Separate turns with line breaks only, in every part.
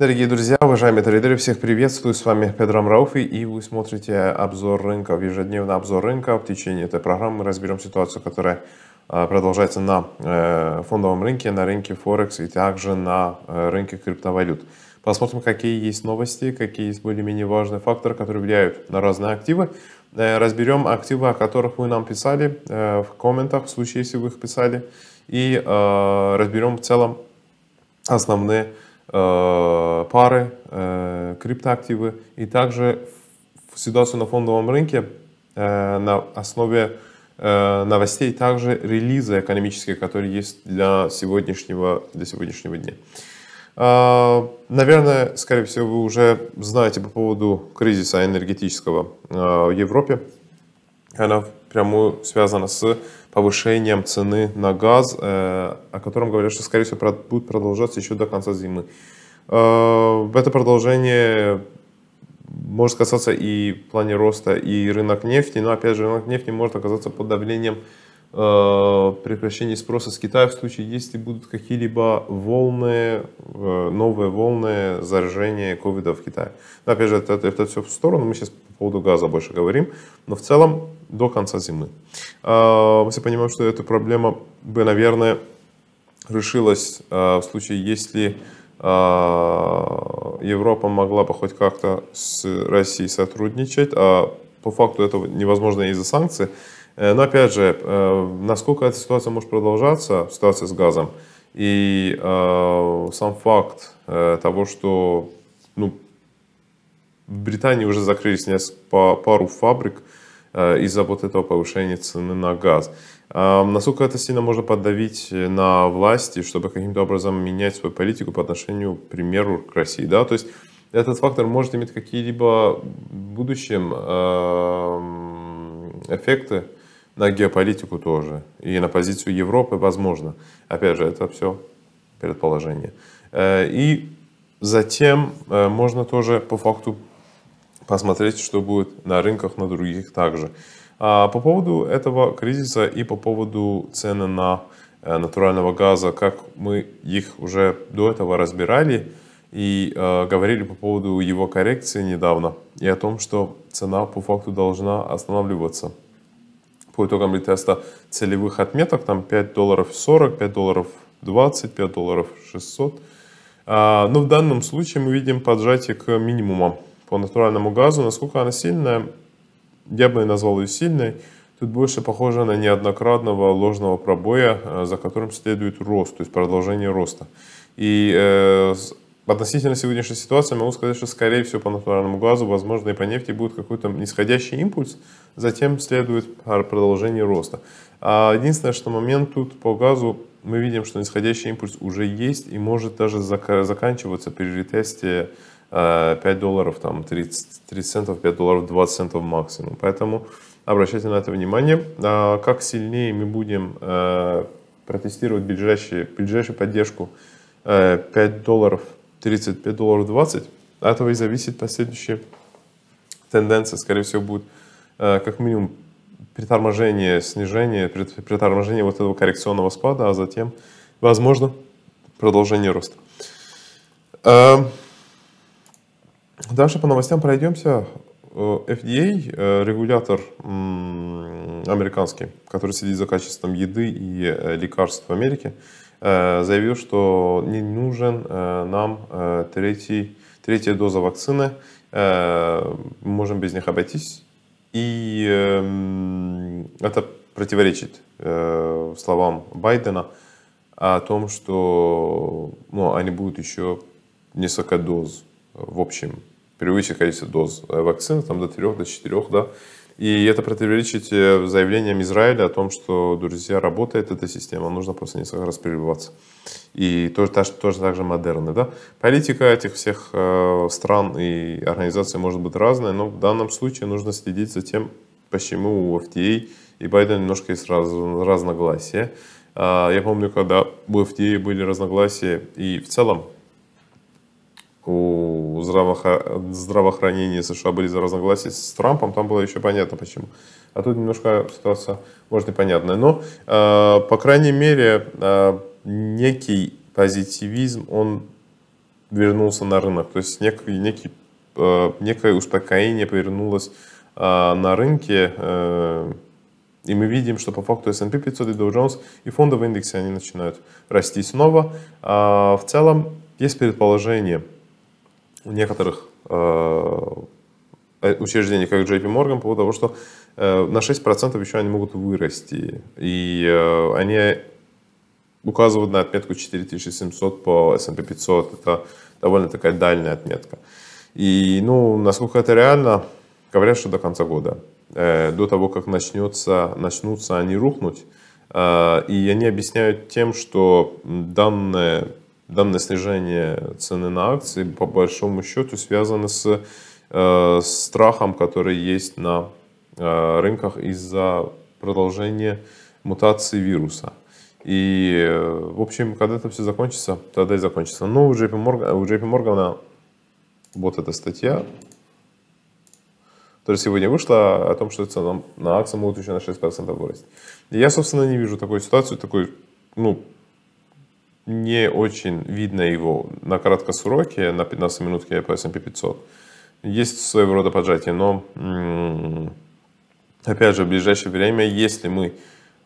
Дорогие друзья, уважаемые трейдеры, всех приветствую, с вами Педром Рауфи, и вы смотрите обзор рынка, ежедневный обзор рынка. В течение этой программы мы разберем ситуацию, которая э, продолжается на э, фондовом рынке, на рынке Форекс и также на э, рынке криптовалют. Посмотрим, какие есть новости, какие есть более-менее важные факторы, которые влияют на разные активы. Разберем активы, о которых вы нам писали в комментах, в случае, если вы их писали. И разберем в целом основные Э, пары, э, криптоактивы. И также ситуацию на фондовом рынке э, на основе новостей, также релизы экономические, которые есть для сегодняшнего, для сегодняшнего дня. Наверное, скорее всего, вы уже знаете по поводу кризиса энергетического в Европе. Она прямую связана с повышением цены на газ, э, о котором говорят, что, скорее всего, будет продолжаться еще до конца зимы. Э, это продолжение может касаться и в плане роста и рынок нефти, но опять же рынок нефти может оказаться под давлением Э, прекращении спроса с Китая в случае, если будут какие-либо волны, э, новые волны заражения ковида в Китае. Но, опять же, это, это все в сторону, мы сейчас по поводу газа больше говорим, но в целом до конца зимы. Э, мы все понимаем, что эта проблема бы, наверное, решилась в случае, если Европа могла бы хоть как-то с Россией сотрудничать, а по факту этого невозможно из-за санкций, Э, но опять же, э, насколько эта ситуация может продолжаться, ситуация с газом, и э, сам факт того, что ну, в Британии уже закрылись несколько, пару фабрик из-за вот этого повышения цены на газ. Насколько это сильно можно подавить на власти, чтобы каким-то образом менять свою политику по отношению, к примеру, к России? Да? То есть этот фактор может иметь какие-либо в будущем эм, эффекты на геополитику тоже, и на позицию Европы, возможно. Опять же, это все предположение. Э, и затем э, можно тоже по факту посмотреть, что будет на рынках, на других также. А по поводу этого кризиса и по поводу цены на э, натурального газа, как мы их уже до этого разбирали и говорили по поводу его коррекции недавно и о том, что цена по факту должна останавливаться по итогам ретеста целевых отметок, там 5 долларов 40, 5 долларов 20, 5 долларов 600. А, но ну, в данном случае мы видим поджатие к минимумам по натуральному газу. Насколько она сильная? Я бы назвал ее сильной. Тут больше похоже на неоднократного ложного пробоя, э, за которым следует рост, то есть продолжение роста. И э, Относительно сегодняшней ситуации могу сказать, что скорее всего по натуральному газу, возможно и по нефти будет какой-то нисходящий импульс, затем следует продолжение роста. А единственное, что момент тут по газу, мы видим, что нисходящий импульс уже есть и может даже заканчиваться при ретесте 5 э, долларов, там 30, 30 центов, 5 долларов, 20 центов максимум. Поэтому обращайте на это внимание. А как сильнее мы будем э, протестировать ближайшую поддержку 5 э, долларов 35 долларов 20, от этого и зависит последующие тенденции. Скорее всего, будет э, как минимум приторможение, снижение, приторможение вот этого коррекционного спада, а затем, возможно, продолжение роста. Эм, дальше по новостям пройдемся. Э, FDA, э, регулятор американский, который следит за качеством еды и лекарств в Америке, Э, заявил, что не нужен э, нам э, третий, третья доза вакцины, можем без них обойтись. И эм, это противоречит словам Байдена о том, что ну, они будут еще несколько доз в общем, превысит количество доз вакцины, там до трех до четырех да, и это противоречит э, заявлениям Израиля о том, что, друзья, работает эта система, нужно просто несколько раз перебиваться. И тоже, тоже, тоже так же модерны. Да? Политика этих всех э, стран и организаций может быть разная, но в данном случае нужно следить за тем, почему у FTA и Байдена немножко есть раз, разногласия. А, я помню, когда у FTA были разногласия и в целом у у здраво- здравоохранения США были за разногласия с Трампом, там было еще понятно почему. А тут немножко ситуация, может, непонятная. Но, э, по крайней мере, э, некий позитивизм, он вернулся на рынок. То есть некий, некий, э, некое успокоение повернулось э, на рынке. Э, и мы видим, что по факту S&P 500 и Dow Jones и фондовые индексы, они начинают расти снова. А в целом есть предположение – в некоторых э, э, учреждений, как JP Morgan, по поводу того, что э, на 6% еще они могут вырасти. И они указывают на отметку 4700 по S&P 500. Это довольно такая дальняя отметка. И, ну, насколько это реально, говорят, что до конца года. До того, как начнется, начнутся они рухнуть. И они объясняют тем, что данные данное снижение цены на акции по большому счету связано с э, страхом, который есть на э, рынках из-за продолжения мутации вируса. И, э, в общем, когда это все закончится, тогда и закончится. Но у JP, Morgan, у JP Morgan вот эта статья, которая сегодня вышла, о том, что цена на акции могут еще на 6% вырасти. И я, собственно, не вижу такой ситуации, такой, ну, не очень видно его на краткосроке, на 15 минутке по S&P 500. Есть своего рода поджатие, но опять же в ближайшее время, если мы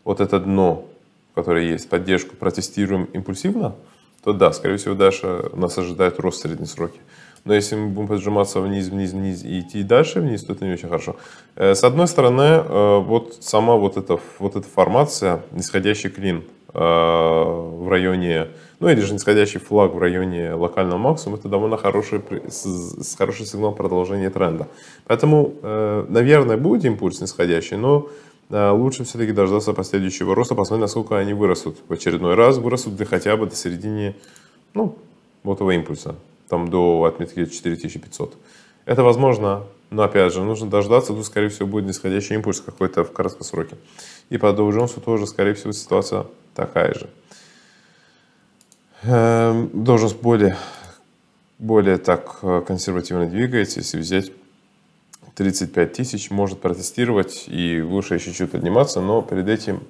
вот это дно, которое есть, поддержку протестируем импульсивно, то да, скорее всего, дальше нас ожидает рост в среднесроке. Но если мы будем поджиматься вниз, вниз, вниз и идти дальше вниз, то это не очень хорошо. Э, с одной стороны, э, вот сама вот эта, вот эта формация, нисходящий клин – Э, в районе, ну или же нисходящий флаг в районе локального максимума, это довольно хороший, хороший сигнал продолжения тренда. Поэтому, э, наверное, будет импульс нисходящий, но э, лучше все-таки дождаться последующего роста, посмотреть, насколько они вырастут в очередной раз, вырастут ли хотя бы до середины, ну, вот этого импульса, там до отметки 4500. Это возможно, но опять же, нужно дождаться, тут, скорее всего, будет нисходящий импульс какой-то в коротком сроке. И по Dow Jones тоже, скорее всего, ситуация такая же. Эм, Dow Jones более, более так э, консервативно двигается, если взять 35 тысяч, может протестировать и выше еще чуть подниматься, но перед этим,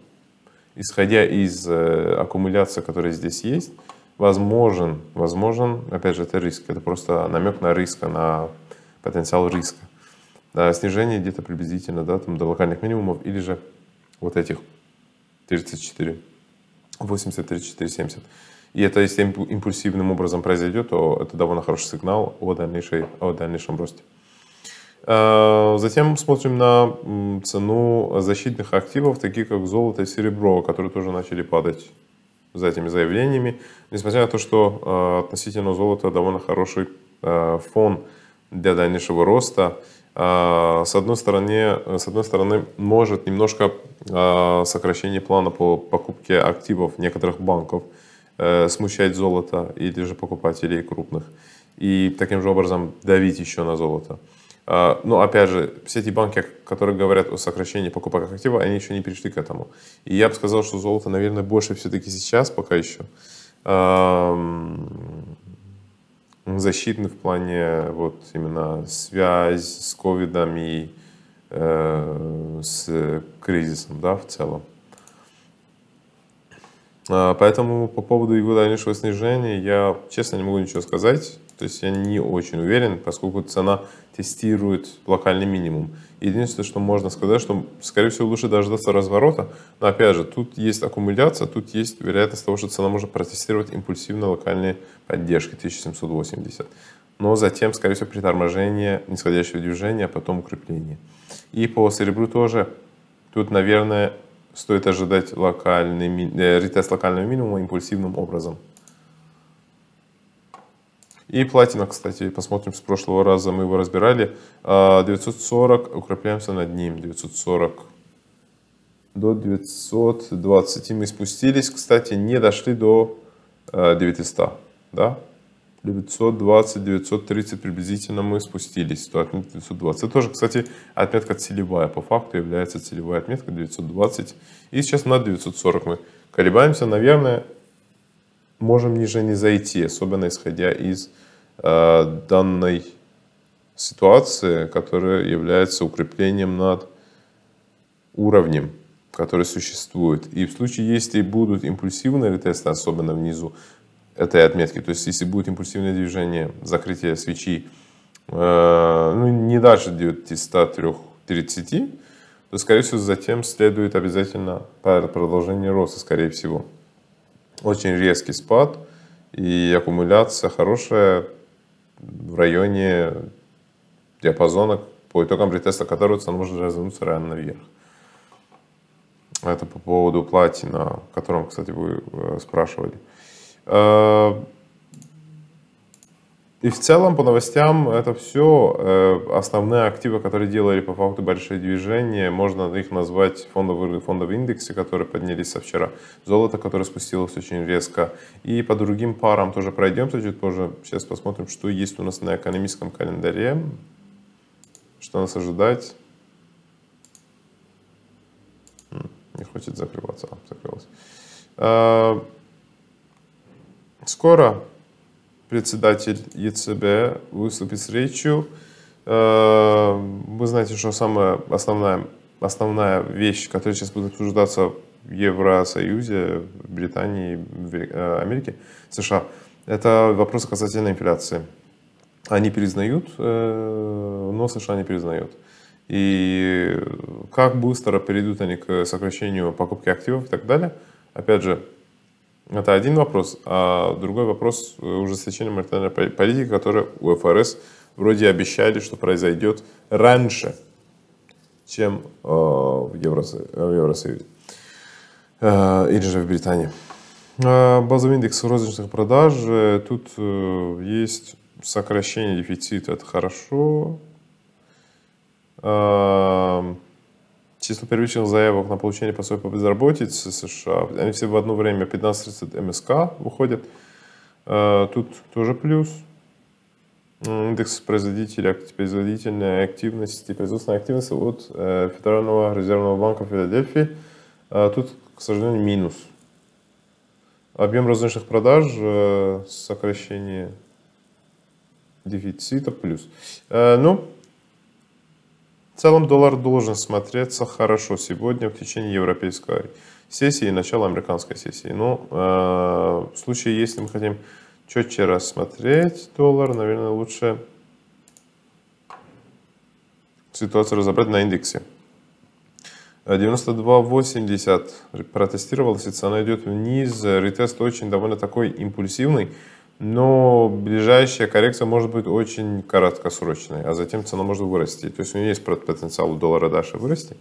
исходя из э, аккумуляции, которая здесь есть, возможен, возможен, опять же, это риск, это просто намек на риск, на потенциал риска. А, снижение где-то приблизительно да, там до локальных минимумов или же вот этих 34, 80, 34, 70. И это если импульсивным образом произойдет, то это довольно хороший сигнал о, дальнейшей, о дальнейшем росте. А, затем смотрим на цену защитных активов, такие как золото и серебро, которые тоже начали падать за этими заявлениями. Несмотря на то, что а, относительно золота довольно хороший фон для дальнейшего роста – а, с одной стороны, с одной стороны может немножко а, сокращение плана по покупке активов некоторых банков э, смущать золото или же покупателей крупных и таким же образом давить еще на золото. А, но опять же, все эти банки, которые говорят о сокращении покупок актива, они еще не перешли к этому. И я бы сказал, что золото, наверное, больше все-таки сейчас пока еще ну, защитный в плане вот именно связь с ковидом и э, с кризисом, да, в целом. А, поэтому по поводу его дальнейшего снижения я, честно, не могу ничего сказать. То есть я не очень уверен, поскольку цена тестирует локальный минимум. Единственное, что можно сказать, что, скорее всего, лучше дождаться разворота. Но, опять же, тут есть аккумуляция, тут есть вероятность того, что цена может протестировать импульсивно локальные поддержки 1780. Но затем, скорее всего, приторможение, нисходящего движения, а потом укрепление. И по серебру тоже. Тут, наверное, стоит ожидать локальный, э, ретест локального минимума импульсивным образом. И платина, кстати, посмотрим с прошлого раза, мы его разбирали. 940, а, укрепляемся над ним, 940 до 920. И мы спустились, кстати, не дошли до 900, а, да? 920-930 приблизительно мы спустились до отметки 920. Это тоже, кстати, отметка целевая. По факту является целевая отметка 920. И сейчас на 940 мы колебаемся. Наверное, можем ниже не зайти, особенно исходя из Э, данной ситуации, которая является укреплением над уровнем, который существует. И в случае, если будут импульсивные ретесты, особенно внизу этой отметки, то есть если будет импульсивное движение, закрытие свечи э, ну, не дальше 930, то, скорее всего, затем следует обязательно продолжение роста, скорее всего. Очень резкий спад и аккумуляция хорошая, в районе диапазона, по итогам ретеста которого цена может развернуться реально вверх. Это по поводу платина, о котором, кстати, вы э, спрашивали. Э, и в целом по новостям это все э, основные активы, которые делали по факту большие движения. Можно их назвать фондовые, фондовые индексы, которые поднялись со вчера. Золото, которое спустилось очень резко. И по другим парам тоже пройдемся чуть позже. Сейчас посмотрим, что есть у нас на экономическом календаре. Что нас ожидать. Не хочет закрываться. Закрылась. Э, скоро председатель ЕЦБ выступит с речью. Э, вы знаете, что самая основная, основная вещь, которая сейчас будет обсуждаться в Евросоюзе, в Британии, в э, Америке, США, это вопрос касательно инфляции. Они признают, э, но США не признают. И как быстро перейдут они к сокращению покупки активов и так далее. Опять же, это один вопрос. А другой вопрос э, ужесточения монетарной политики, которое у ФРС вроде обещали, что произойдет раньше, чем э, в, Евросоюзе, э, или же в Британии. базовый индекс розничных продаж. Тут есть сокращение дефицита, это хорошо число первичных заявок на получение пособий по безработице США, они все в одно время 15-30 МСК выходят. Э, тут тоже плюс. Индекс производителя, производительной активности, производственной активности от э, Федерального резервного банка Филадельфии. Э, тут, к сожалению, минус. Объем розничных продаж, сокращение дефицита плюс. Ну, в целом доллар должен смотреться хорошо сегодня в течение европейской сессии и начала американской сессии. Но э, в случае, если мы хотим четче рассмотреть доллар, наверное, лучше ситуацию разобрать на индексе. 92.80 протестировался. и цена идет вниз. Ретест очень довольно такой импульсивный но ближайшая коррекция может быть очень короткосрочной, а затем цена может вырасти. То есть у нее есть потенциал у доллара дальше вырасти,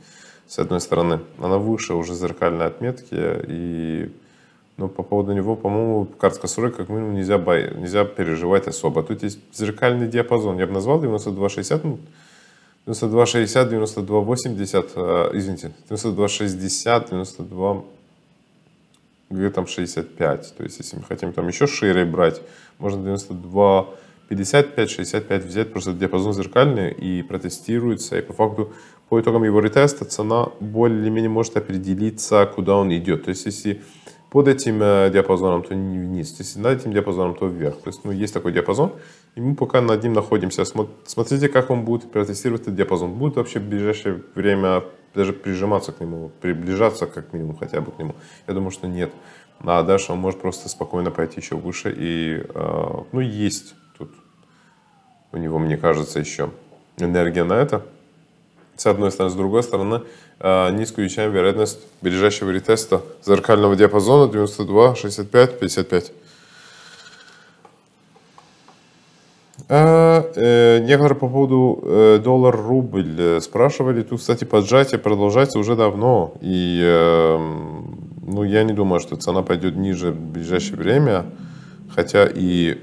с одной стороны. Она выше уже зеркальной отметки, и но ну, по поводу него, по-моему, краткосрок как минимум нельзя, бай, нельзя переживать особо. Тут есть зеркальный диапазон, я бы назвал 92,60, 92,60, 92,80, извините, 92,60, 92, где там 65. То есть, если мы хотим там еще шире брать, можно 92, 55, 65 взять, просто диапазон зеркальный и протестируется. И по факту, по итогам его ретеста, цена более-менее может определиться, куда он идет. То есть, если под этим э, диапазоном, то не вниз. Если над этим диапазоном, то вверх. То есть, ну, есть такой диапазон, и мы пока над ним находимся. Смотрите, как он будет протестировать этот диапазон. Будет вообще в ближайшее время даже прижиматься к нему, приближаться как минимум хотя бы к нему. Я думаю, что нет. А дальше он может просто спокойно пойти еще выше. И, э, ну, есть тут у него, мне кажется, еще энергия на это. С одной стороны. С другой стороны, э, не исключаем вероятность ближайшего ретеста зеркального диапазона 92, 65, 55. Негр а, э, по поводу э, доллар-рубль э, спрашивали. Тут, кстати, поджатие продолжается уже давно. И эм, ну, я не думаю, что цена пойдет ниже в ближайшее время. Хотя и...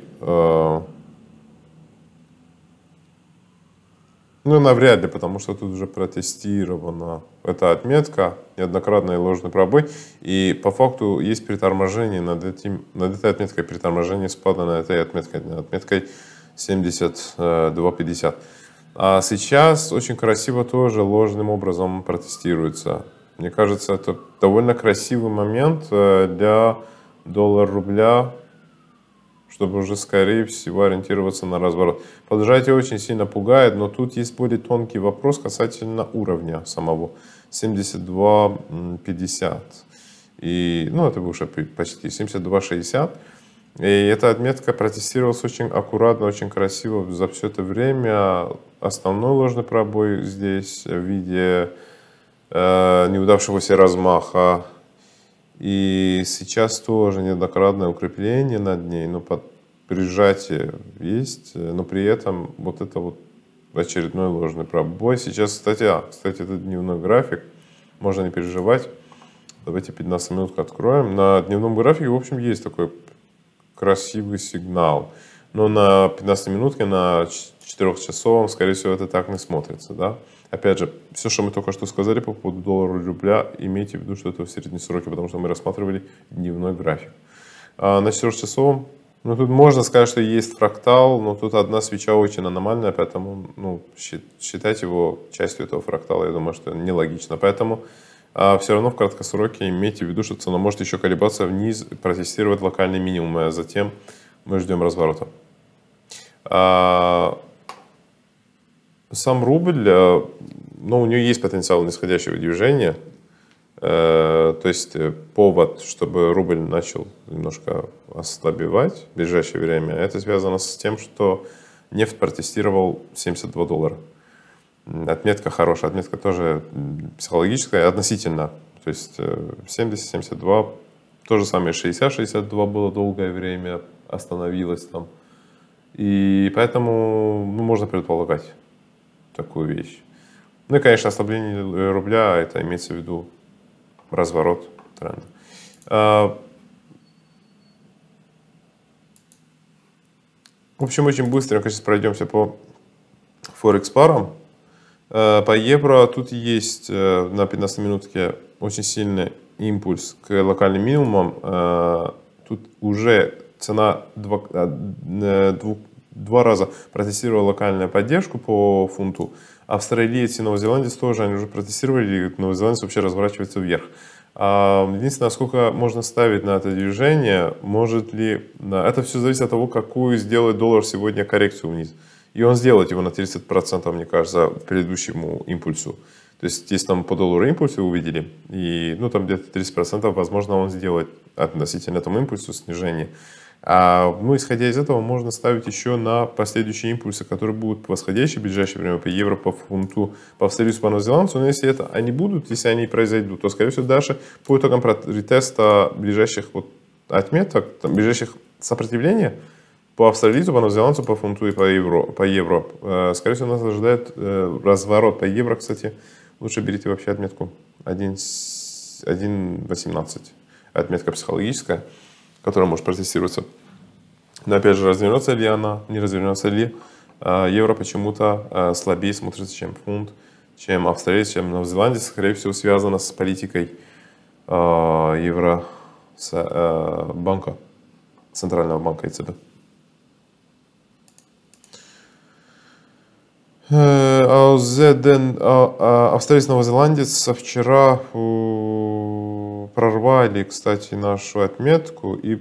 Ну, навряд ли, потому что тут уже протестирована эта отметка, неоднократные ложные пробой. И по факту есть приторможение над, этим, над этой отметкой, приторможение спада на этой отметкой, над отметкой 72,50. Э, а сейчас очень красиво тоже ложным образом протестируется. Мне кажется, это довольно красивый момент э, для доллар-рубля, чтобы уже, скорее всего, ориентироваться на разворот. Поджатие очень сильно пугает, но тут есть более тонкий вопрос касательно уровня самого. 72,50. И, ну, это уже почти 72,60. И эта отметка протестировалась очень аккуратно, очень красиво за все это время. Основной ложный пробой здесь в виде э, неудавшегося размаха. И сейчас тоже неоднократное укрепление над ней, но под прижатие есть, но при этом вот это вот очередной ложный пробой. Сейчас, кстати, а, кстати, это дневной график, можно не переживать. Давайте 15 минутку откроем. На дневном графике, в общем, есть такой красивый сигнал. Но ну, на 15 минутке, на 4-часовом, скорее всего, это так не смотрится. Да? Опять же, все, что мы только что сказали по поводу доллара и рубля, имейте в виду, что это в среднесроке, потому что мы рассматривали дневной график. А на 4-часовом, ну, тут можно сказать, что есть фрактал, но тут одна свеча очень аномальная, поэтому ну, считать его частью этого фрактала, я думаю, что нелогично. Поэтому а все равно в краткосроке имейте в виду, что цена может еще колебаться вниз, протестировать локальный минимум, а затем мы ждем разворота. А, сам рубль, э, ну, у нее есть потенциал нисходящего движения, э, то есть э, повод, чтобы рубль начал немножко ослабевать в ближайшее время, это связано с тем, что нефть протестировал 72 доллара. Отметка хорошая, отметка тоже психологическая, относительно. То есть 70-72, э, то же самое 60-62 было долгое время, остановилось там. И поэтому ну, можно предполагать такую вещь. Ну и, конечно, ослабление э, рубля, а это имеется в виду разворот тренда. А, в общем, очень быстро, сейчас пройдемся по форекс парам. Э, по евро тут есть э, на 15 минутке очень сильный импульс к локальным минимумам. Э, тут уже цена два, два раза протестировала локальную поддержку по фунту. Австралиец и новозеландец тоже, они уже протестировали, и новозеландец вообще разворачивается вверх. А, единственное, сколько можно ставить на это движение, может ли... Это все зависит от того, какую сделает доллар сегодня коррекцию вниз и он сделает его на 30%, мне кажется, предыдущему импульсу. То есть, если там по доллару импульсы увидели, и ну, там где-то 30%, возможно, он сделает относительно этому импульсу снижение. А, ну, исходя из этого, можно ставить еще на последующие импульсы, которые будут восходящие в ближайшее время по евро, по фунту, по австралийскому по новозеландцу. Но если это они будут, если они произойдут, то, скорее всего, даже по итогам ретеста ближайших вот отметок, там, ближайших сопротивления – по австралийцу, по новозеландцу, по фунту и по евро. По евро. Э, скорее всего, нас ожидает э, разворот по евро, кстати. Лучше берите вообще отметку 1.18. Отметка психологическая, которая может протестироваться. Но опять же, развернется ли она, не развернется ли. Э, евро почему-то слабее смотрится, чем фунт, чем Австралия, чем Новозеландия. Скорее всего, связано с политикой евро банка, Центрального банка ЕЦБ. Аузеден, а, а, австралийский новозеландец, со вчера прорвали, кстати, нашу отметку и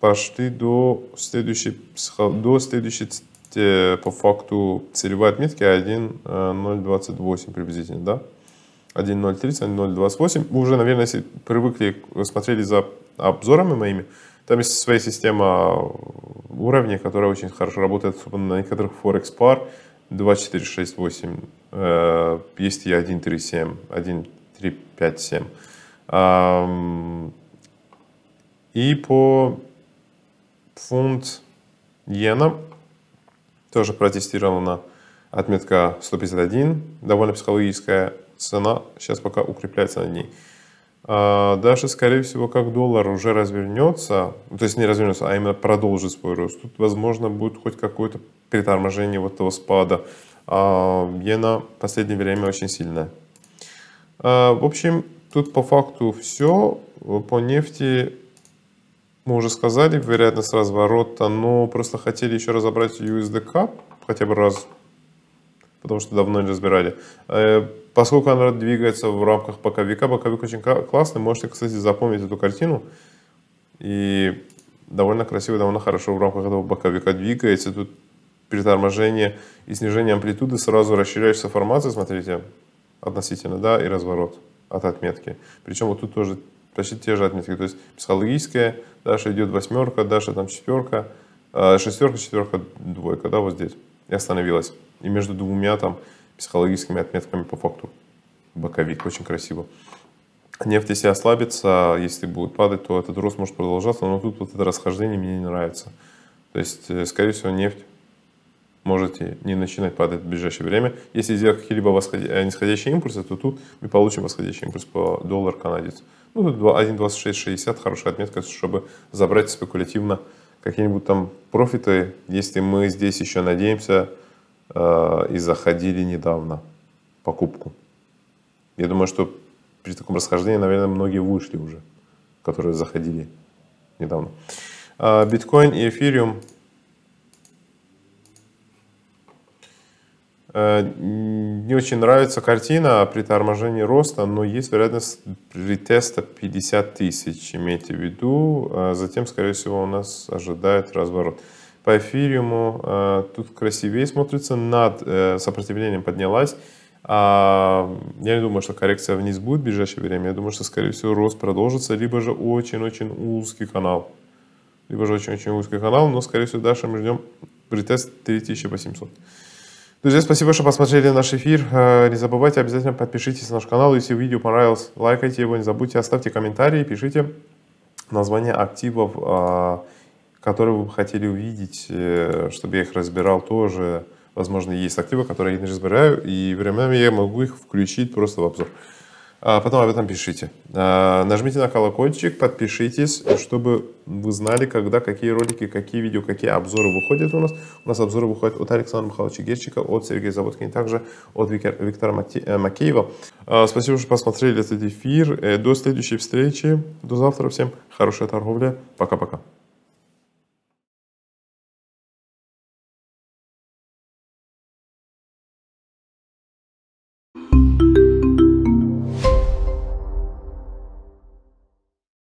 пошли до следующей, до следующей э, по факту целевой отметки 1.028 э, приблизительно, да? 1.030, 1.028. Вы уже, наверное, если привыкли, э, смотрели за обзорами моими, там есть своя система уровней, которая очень хорошо работает, особенно на некоторых Forex пар, 2468, э, есть и 137, 1357. Э, и по фунт иена тоже протестирована отметка 151, довольно психологическая цена, сейчас пока укрепляется над ней. А, даже, скорее всего, как доллар уже развернется, ну, то есть не развернется, а именно продолжит свой рост, тут, возможно, будет хоть какое-то переторможение вот этого спада. А, иена в последнее время очень сильная. А, в общем, тут по факту все. По нефти мы уже сказали, вероятность разворота, но просто хотели еще разобрать USDK хотя бы раз потому что давно не разбирали. Э, поскольку она двигается в рамках боковика, боковик очень классный, можете, кстати, запомнить эту картину. И довольно красиво, довольно хорошо в рамках этого боковика двигается. Тут переторможение и снижение амплитуды сразу расширяющейся формация. смотрите, относительно, да, и разворот от отметки. Причем вот тут тоже почти те же отметки, то есть психологическая, дальше идет восьмерка, дальше там четверка, а шестерка, четверка, двойка, да, вот здесь и остановилась. И между двумя там психологическими отметками по факту боковик. Очень красиво. Нефть, если ослабится, если будет падать, то этот рост может продолжаться, но тут вот это расхождение мне не нравится. То есть, э, скорее всего, нефть можете не начинать падать в ближайшее время. Если сделать какие-либо восходящие э, нисходящие импульсы, то тут мы получим восходящий импульс по доллар-канадец. Ну, тут 1.2660 хорошая отметка, чтобы забрать спекулятивно какие-нибудь там профиты, если мы здесь еще надеемся э, и заходили недавно покупку. Я думаю, что при таком расхождении, наверное, многие вышли уже, которые заходили недавно. А, биткоин и эфириум Э, не очень нравится картина при торможении роста, но есть вероятность при теста 50 тысяч, имейте в виду. Э, затем, скорее всего, у нас ожидает разворот. По эфириуму э, тут красивее смотрится, над сопротивлением поднялась. А, я не думаю, что коррекция вниз будет в ближайшее время. Я думаю, что, скорее всего, рост продолжится, либо же очень-очень узкий канал. Либо же очень-очень узкий канал, но, скорее всего, дальше мы ждем при ретест 3800. Друзья, спасибо, что посмотрели наш эфир. Э, не забывайте, обязательно подпишитесь на наш канал. Если видео понравилось, лайкайте его, не забудьте, оставьте комментарии, пишите название активов, а, которые вы бы хотели увидеть, э, чтобы я их разбирал тоже. Возможно, есть активы, которые я не разбираю, и временами я могу их включить просто в обзор. А, потом об этом пишите. А, нажмите на колокольчик, подпишитесь, чтобы вы знали, когда какие ролики, какие видео, какие обзоры выходят у нас. У нас обзоры выходят от Александра Михайловича Герчика, от Сергея Заводкина, также от Виктора э, Макеева. А, спасибо, что посмотрели этот эфир. Э, до следующей встречи. До завтра всем. Хорошая торговля. Пока-пока.